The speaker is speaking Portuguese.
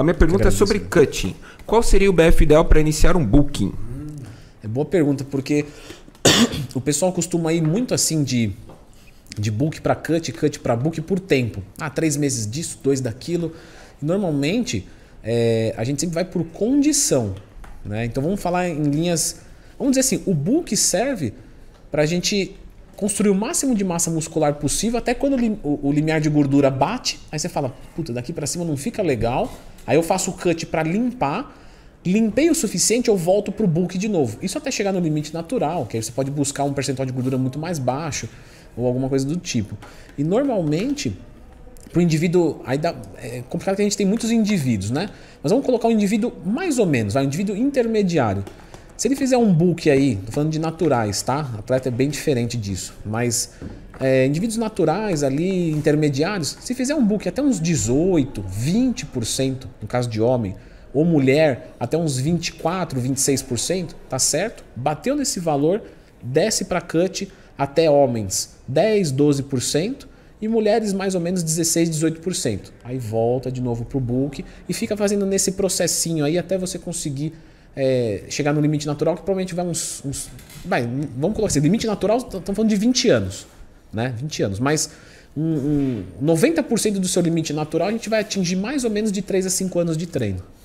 A minha pergunta é sobre cutting. Qual seria o BF ideal para iniciar um booking? Hum, é boa pergunta, porque o pessoal costuma ir muito assim de, de book para cut, cut para book por tempo. Ah, três meses disso, dois daquilo. Normalmente, é, a gente sempre vai por condição. Né? Então vamos falar em linhas. Vamos dizer assim, o book serve para a gente construir o máximo de massa muscular possível, até quando o, o limiar de gordura bate, aí você fala, puta, daqui para cima não fica legal, Aí eu faço o cut para limpar. Limpei o suficiente, eu volto para o bulk de novo. Isso até chegar no limite natural, que aí você pode buscar um percentual de gordura muito mais baixo ou alguma coisa do tipo. E normalmente, para o indivíduo. Aí dá, é complicado que a gente tem muitos indivíduos, né? Mas vamos colocar um indivíduo mais ou menos, um indivíduo intermediário. Se ele fizer um book aí, tô falando de naturais, tá? Atleta é bem diferente disso, mas é, indivíduos naturais ali, intermediários, se fizer um book até uns 18, 20%, no caso de homem, ou mulher, até uns 24, 26%, tá certo? Bateu nesse valor, desce para cut até homens 10, 12% e mulheres mais ou menos 16, 18%. Aí volta de novo para o book e fica fazendo nesse processinho aí até você conseguir é, chegar no limite natural, que provavelmente vai uns. uns vai, vamos colocar assim, limite natural, estamos falando de 20 anos. Né? 20 anos. Mas um, um 90% do seu limite natural a gente vai atingir mais ou menos de 3 a 5 anos de treino.